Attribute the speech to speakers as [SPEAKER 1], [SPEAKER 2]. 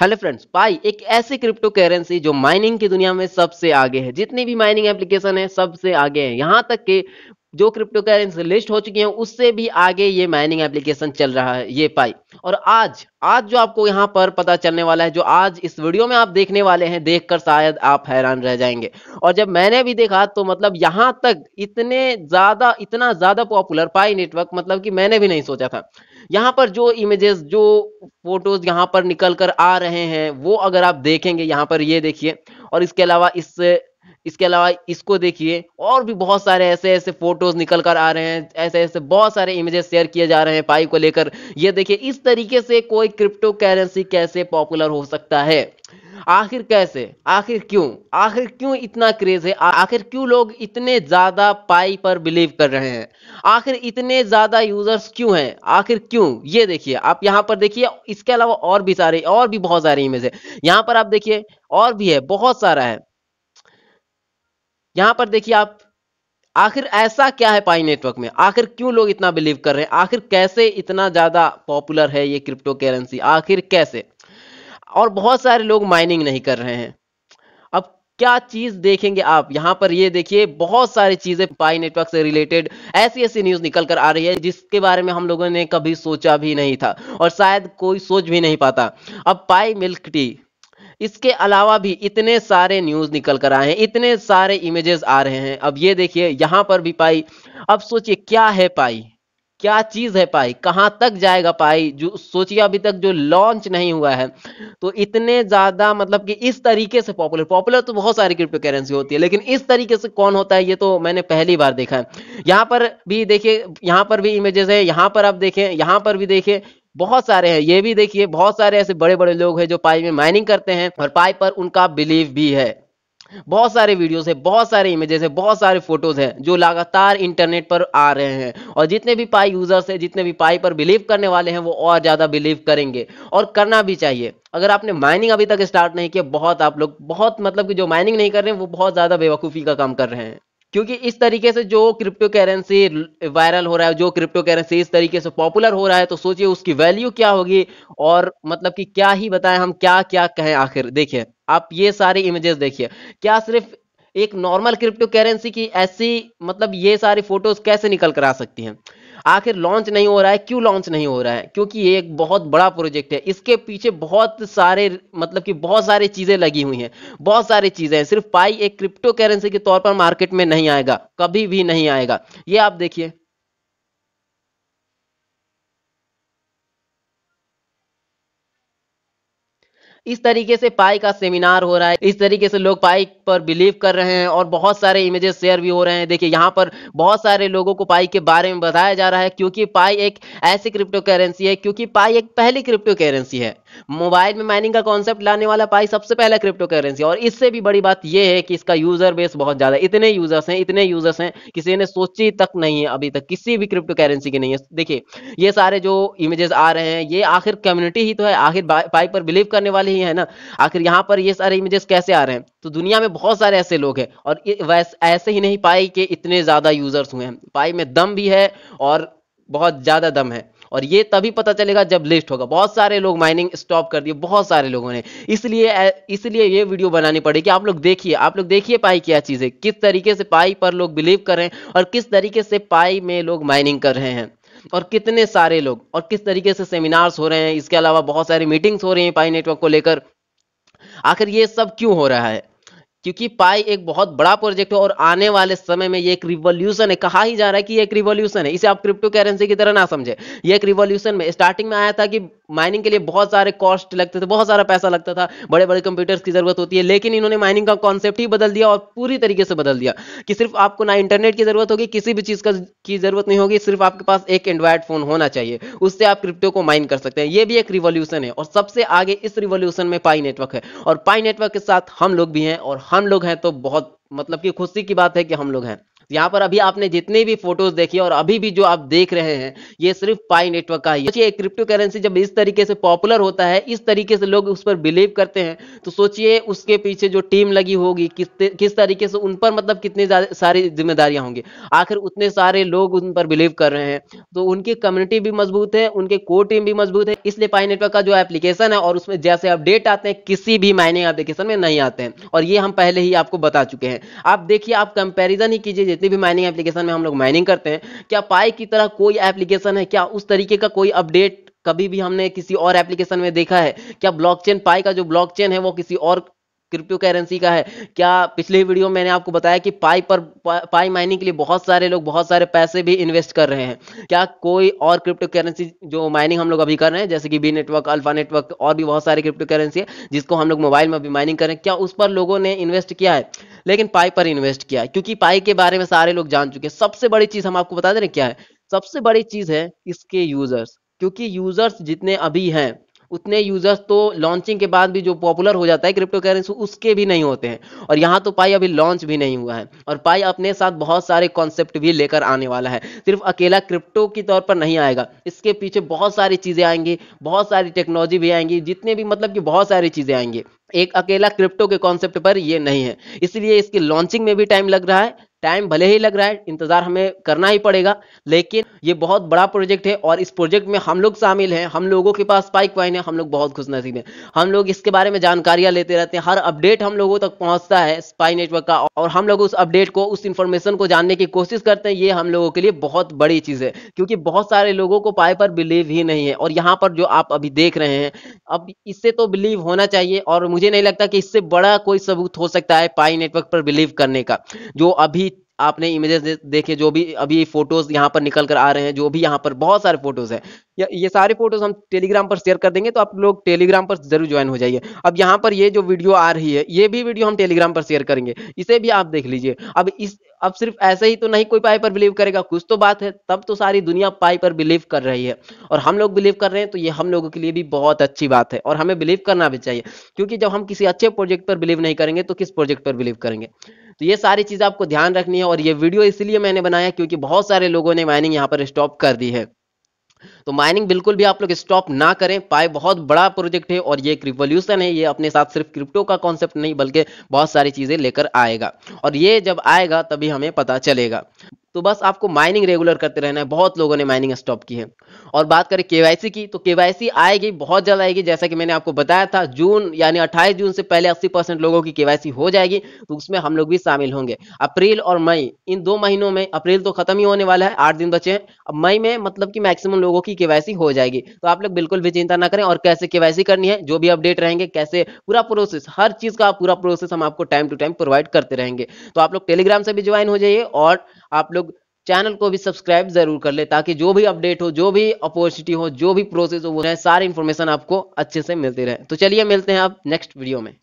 [SPEAKER 1] hello friends पाई एक ऐसी crypto currency जो माइनिंग की दुनिया में सबसे आगे है जितनी भी माइनिंग एप्लीकेशन है सबसे आगे है यहां तक के जो क्रिप्टो करेंसी लिस्ट हो चुकी है उससे भी आगे ये माइनिंग एप्लीकेशन चल रहा है ये पाई और आज आज जो आपको यहाँ पर पता चलने वाला है जो आज इस वीडियो में आप देखने वाले हैं देखकर शायद आप हैरान रह जाएंगे और जब मैंने भी देखा तो मतलब यहां तक इतने ज्यादा इतना ज्यादा पॉपुलर पाई नेटवर्क मतलब कि मैंने भी नहीं सोचा था यहाँ पर जो इमेजेस जो फोटोज यहाँ पर निकल कर आ रहे हैं वो अगर आप देखेंगे यहाँ पर ये देखिए और इसके अलावा इस इसके अलावा इसको देखिए और भी बहुत सारे ऐसे ऐसे फोटोज निकल कर आ रहे हैं ऐसे ऐसे बहुत सारे इमेजेस शेयर किए जा रहे हैं पाई को लेकर ये देखिए इस तरीके से कोई क्रिप्टो करेंसी कैसे पॉपुलर हो सकता है आखिर कैसे आखिर क्यों आखिर क्यों इतना क्रेज है आखिर क्यों लोग इतने ज्यादा पाई पर बिलीव कर रहे हैं आखिर इतने ज्यादा यूजर्स क्यों हैं आखिर क्यों ये देखिए आप यहाँ पर देखिए इसके अलावा और भी सारे और भी बहुत सारे इमेज है यहाँ पर आप देखिए और भी है बहुत सारा है यहाँ पर देखिए आप आखिर ऐसा क्या है पाई नेटवर्क में आखिर क्यों लोग इतना बिलीव कर रहे हैं आखिर कैसे इतना ज्यादा पॉपुलर है ये क्रिप्टो करेंसी आखिर कैसे और बहुत सारे लोग माइनिंग नहीं कर रहे हैं अब क्या चीज देखेंगे आप यहां पर ये देखिए बहुत सारी चीजें पाई नेटवर्क से रिलेटेड ऐसी ऐसी न्यूज निकल कर आ रही है जिसके बारे में हम लोगों ने कभी सोचा भी नहीं था और शायद कोई सोच भी नहीं पाता अब पाई मिल्क टी इसके अलावा भी इतने सारे न्यूज निकल कर आए हैं इतने सारे इमेजेस आ रहे हैं अब ये देखिए यहां पर भी पाई अब सोचिए क्या है पाई क्या चीज है पाई कहाँ तक जाएगा पाई जो सोचिए अभी तक जो लॉन्च नहीं हुआ है तो इतने ज्यादा मतलब कि इस तरीके से पॉपुलर पॉपुलर तो बहुत सारी क्रिप्टो करेंसी होती है लेकिन इस तरीके से कौन होता है ये तो मैंने पहली बार देखा है यहाँ पर भी देखिए यहाँ पर भी इमेजेस है यहाँ पर आप देखें यहाँ पर भी देखें बहुत सारे हैं ये भी देखिए बहुत सारे ऐसे बड़े बड़े लोग हैं जो पाई में माइनिंग करते हैं और पाई पर उनका बिलीव भी है बहुत सारे वीडियोस है बहुत सारे इमेजेस है बहुत सारे फोटोज हैं जो लगातार इंटरनेट पर आ रहे हैं और जितने भी पाई यूजर्स हैं जितने भी पाई पर बिलीव करने वाले हैं वो और ज़्यादा बिलीव करेंगे और करना भी चाहिए अगर आपने माइनिंग अभी तक स्टार्ट नहीं किया बहुत आप लोग बहुत मतलब कि जो माइनिंग नहीं कर रहे हैं वो बहुत ज़्यादा बेवकूफ़ी का काम कर रहे हैं क्योंकि इस तरीके से जो क्रिप्टो करेंसी वायरल हो रहा है जो क्रिप्टो करेंसी इस तरीके से पॉपुलर हो रहा है तो सोचिए उसकी वैल्यू क्या होगी और मतलब कि क्या ही बताएं हम क्या क्या कहें आखिर देखिए आप ये सारी इमेजेस देखिए क्या सिर्फ एक नॉर्मल क्रिप्टो करेंसी की ऐसी मतलब ये सारी फोटोज कैसे निकल कर आ सकती हैं आखिर लॉन्च नहीं हो रहा है क्यों लॉन्च नहीं हो रहा है क्योंकि ये एक बहुत बड़ा प्रोजेक्ट है इसके पीछे बहुत सारे मतलब कि बहुत सारी चीज़ें लगी हुई हैं बहुत सारी चीज़ें हैं सिर्फ पाई एक क्रिप्टो करेंसी के तौर पर मार्केट में नहीं आएगा कभी भी नहीं आएगा ये आप देखिए इस तरीके से पाई का सेमिनार हो रहा है इस तरीके से लोग पाई पर बिलीव कर रहे हैं और बहुत सारे इमेजेस शेयर भी हो रहे हैं देखिए यहाँ पर बहुत सारे लोगों को पाई के बारे में बताया जा रहा है क्योंकि पाई एक ऐसी क्रिप्टो करेंसी है क्योंकि पाई एक पहली क्रिप्टो करेंसी है मोबाइल में माइनिंग का कॉन्सेप्ट लाने वाला पाई सबसे पहला क्रिप्टो करेंसी और इससे भी बड़ी बात यह है कि इसका यूजर बेस बहुत ज्यादा इतने यूजर्स हैं इतने यूजर्स हैं किसी ने सोची तक नहीं है अभी तक किसी भी क्रिप्टो करेंसी के नहीं है देखिए ये सारे जो इमेजेस आ रहे हैं ये आखिर कम्युनिटी ही तो है आखिर पाई पर बिलीव करने वाली ही है ना आखिर यहाँ पर ये सारे इमेजेस कैसे आ रहे हैं तो दुनिया में बहुत सारे ऐसे लोग हैं और ऐसे ही नहीं पाई के इतने ज़्यादा यूज़र्स हुए हैं पाई में दम भी है और बहुत ज़्यादा दम है और ये तभी पता चलेगा जब लिस्ट होगा बहुत सारे लोग माइनिंग स्टॉप कर दिए बहुत सारे लोगों ने इसलिए इसलिए ये वीडियो बनानी पड़ेगी आप लोग देखिए आप लोग देखिए पाई क्या चीज़ है किस तरीके से पाई पर लोग बिलीव कर रहे हैं और किस तरीके से पाई में लोग माइनिंग कर रहे हैं और कितने सारे लोग और किस तरीके से सेमिनार्स हो रहे हैं इसके अलावा बहुत सारी मीटिंग्स हो रही हैं पाई नेटवर्क को लेकर आखिर ये सब क्यों हो रहा है क्योंकि पाई एक बहुत बड़ा प्रोजेक्ट है और आने वाले समय में ये एक रिवोल्यूशन है कहा ही जा रहा है कि ये एक रिवोल्यूशन है इसे आप क्रिप्टो करेंसी की तरह ना समझे ये एक रिवोल्यूशन में स्टार्टिंग में आया था कि माइनिंग के लिए बहुत सारे कॉस्ट लगते थे बहुत सारा पैसा लगता था बड़े बड़े कंप्यूटर्स की जरूरत होती है लेकिन इन्होंने माइनिंग का कॉन्सेप्ट ही बदल दिया और पूरी तरीके से बदल दिया कि सिर्फ आपको ना इंटरनेट की जरूरत होगी किसी भी चीज़ का की जरूरत नहीं होगी सिर्फ आपके पास एक एंड्रॉयड फोन होना चाहिए उससे आप क्रिप्टो को माइन कर सकते हैं ये भी एक रिवोल्यूशन है और सबसे आगे इस रिवोल्यूशन में पाई नेटवर्क है और पाई नेटवर्क के साथ हम लोग भी हैं और हम लोग हैं तो बहुत मतलब कि खुशी की बात है कि हम लोग हैं यहाँ पर अभी आपने जितने भी फोटोज देखी और अभी भी जो आप देख रहे हैं ये सिर्फ पाई नेटवर्क का ही सोचिए क्रिप्टो करेंसी जब इस तरीके से पॉपुलर होता है इस तरीके से लोग उस पर बिलीव करते हैं तो सोचिए उसके पीछे जो टीम लगी होगी किस किस तरीके से उन पर मतलब कितनी सारी जिम्मेदारियां होंगी आखिर उतने सारे लोग उन पर बिलीव कर रहे हैं तो उनकी कम्युनिटी भी मजबूत है उनके को टीम भी मजबूत है इसलिए पाई नेटवर्क का जो एप्लीकेशन है और उसमें जैसे अपडेट आते हैं किसी भी माइनिंग एप्लीकेशन में नहीं आते हैं और ये हम पहले ही आपको बता चुके हैं आप देखिए आप कंपेरिजन ही कीजिए जितनी भी माइनिंग एप्लीकेशन में हम लोग माइनिंग करते हैं क्या पाई की तरह कोई एप्लीकेशन है क्या उस तरीके का कोई अपडेट कभी भी हमने किसी और एप्लीकेशन में देखा है क्या ब्लॉकचेन पाई का जो ब्लॉकचेन है वो किसी और क्रिप्टो करेंसी का है क्या पिछले वीडियो मैंने आपको बताया कि पाई पर पा, पाई माइनिंग के लिए बहुत सारे लोग बहुत सारे पैसे भी इन्वेस्ट कर रहे हैं क्या कोई और क्रिप्टो करेंसी जो माइनिंग हम लोग अभी कर रहे हैं जैसे कि बी नेटवर्क अल्फा नेटवर्क और भी बहुत सारे क्रिप्टो करेंसी है जिसको हम लोग मोबाइल में अभी माइनिंग कर रहे हैं क्या उस पर लोगों ने इन्वेस्ट किया है लेकिन पाई पर इन्वेस्ट किया है क्योंकि पाई के बारे में सारे लोग जान चुके हैं सबसे बड़ी चीज़ हम आपको बता दे रहे क्या है सबसे बड़ी चीज़ है इसके यूजर्स क्योंकि यूजर्स जितने अभी हैं उतने यूजर्स तो लॉन्चिंग के बाद भी जो पॉपुलर हो जाता है क्रिप्टो करेंसी उसके भी नहीं होते हैं और यहाँ तो पाई अभी लॉन्च भी नहीं हुआ है और पाई अपने साथ बहुत सारे कॉन्सेप्ट भी लेकर आने वाला है सिर्फ अकेला क्रिप्टो के तौर पर नहीं आएगा इसके पीछे बहुत सारी चीज़ें आएंगी बहुत सारी टेक्नोलॉजी भी आएंगी जितने भी मतलब कि बहुत सारी चीज़ें आएंगी एक अकेला क्रिप्टो के कॉन्सेप्ट पर ये नहीं है इसलिए इसकी लॉन्चिंग में भी टाइम लग रहा है टाइम भले ही लग रहा है इंतजार हमें करना ही पड़ेगा लेकिन ये बहुत बड़ा प्रोजेक्ट है और इस प्रोजेक्ट में हम लोग शामिल हैं हम लोगों के पास पाइक वाइन है हम लोग बहुत खुश नसीब हैं हम लोग इसके बारे में जानकारियां लेते रहते हैं हर अपडेट हम लोगों तक पहुंचता है स्पाई नेटवर्क का और हम लोग उस अपडेट को उस इन्फॉर्मेशन को जानने की कोशिश करते हैं ये हम लोगों के लिए बहुत बड़ी चीज़ है क्योंकि बहुत सारे लोगों को पाए पर बिलीव ही नहीं है और यहाँ पर जो आप अभी देख रहे हैं अब इससे तो बिलीव होना चाहिए और मुझे नहीं लगता कि इससे बड़ा कोई सबूत हो सकता है पाई नेटवर्क पर बिलीव करने का जो अभी आपने इमेजेस देखे जो भी अभी फोटोज यहाँ पर निकल कर आ रहे हैं जो भी यहाँ पर बहुत सारे फोटोज है ये सारे फोटोज हम टेलीग्राम पर शेयर कर देंगे तो आप लोग टेलीग्राम पर जरूर ज्वाइन हो जाइए अब यहाँ पर ये जो वीडियो आ रही है ये भी वीडियो हम टेलीग्राम पर शेयर करेंगे इसे भी आप देख लीजिए अब इस अब सिर्फ ऐसे ही तो नहीं कोई पाई पर बिलीव करेगा कुछ तो बात है तब तो सारी दुनिया पाई पर बिलीव कर रही है और हम लोग बिलीव कर रहे हैं तो ये हम लोगों के लिए भी बहुत अच्छी बात है और हमें बिलीव करना भी चाहिए क्योंकि जब हम किसी अच्छे प्रोजेक्ट पर बिलीव नहीं करेंगे तो किस प्रोजेक्ट पर बिलीव करेंगे तो ये सारी चीज़ आपको ध्यान रखनी है और ये वीडियो इसलिए मैंने बनाया क्योंकि बहुत सारे लोगों ने माइनिंग यहाँ पर स्टॉप कर दी है तो माइनिंग बिल्कुल भी आप लोग स्टॉप ना करें पाए बहुत बड़ा प्रोजेक्ट है और ये एक रिवोल्यूशन है ये अपने साथ सिर्फ क्रिप्टो का कॉन्सेप्ट नहीं बल्कि बहुत सारी चीज़ें लेकर आएगा और ये जब आएगा तभी हमें पता चलेगा तो बस आपको माइनिंग रेगुलर करते रहना है बहुत लोगों ने माइनिंग स्टॉप की है और बात करें केवाईसी की तो केवाईसी आएगी बहुत जल्द आएगी जैसा कि मैंने आपको बताया था जून यानी 28 जून से पहले 80 परसेंट लोगों की केवाईसी हो जाएगी तो उसमें हम लोग भी शामिल होंगे अप्रैल और मई इन दो महीनों में अप्रैल तो खत्म ही होने वाला है आठ दिन बचे हैं अब मई में मतलब की मैक्सिमम लोगों की केवासी हो जाएगी तो आप लोग बिल्कुल भी चिंता ना करें और कैसे केवासी करनी है जो भी अपडेट रहेंगे कैसे पूरा प्रोसेस हर चीज का पूरा प्रोसेस हम आपको टाइम टू टाइम प्रोवाइड करते रहेंगे तो आप लोग टेलीग्राम से भी ज्वाइन हो जाइए और आप लोग चैनल को भी सब्सक्राइब जरूर कर ले ताकि जो भी अपडेट हो जो भी अपॉर्चुनिटी हो जो भी प्रोसेस हो वो सारी इन्फॉर्मेशन आपको अच्छे से मिलती रहे तो चलिए मिलते हैं आप नेक्स्ट वीडियो में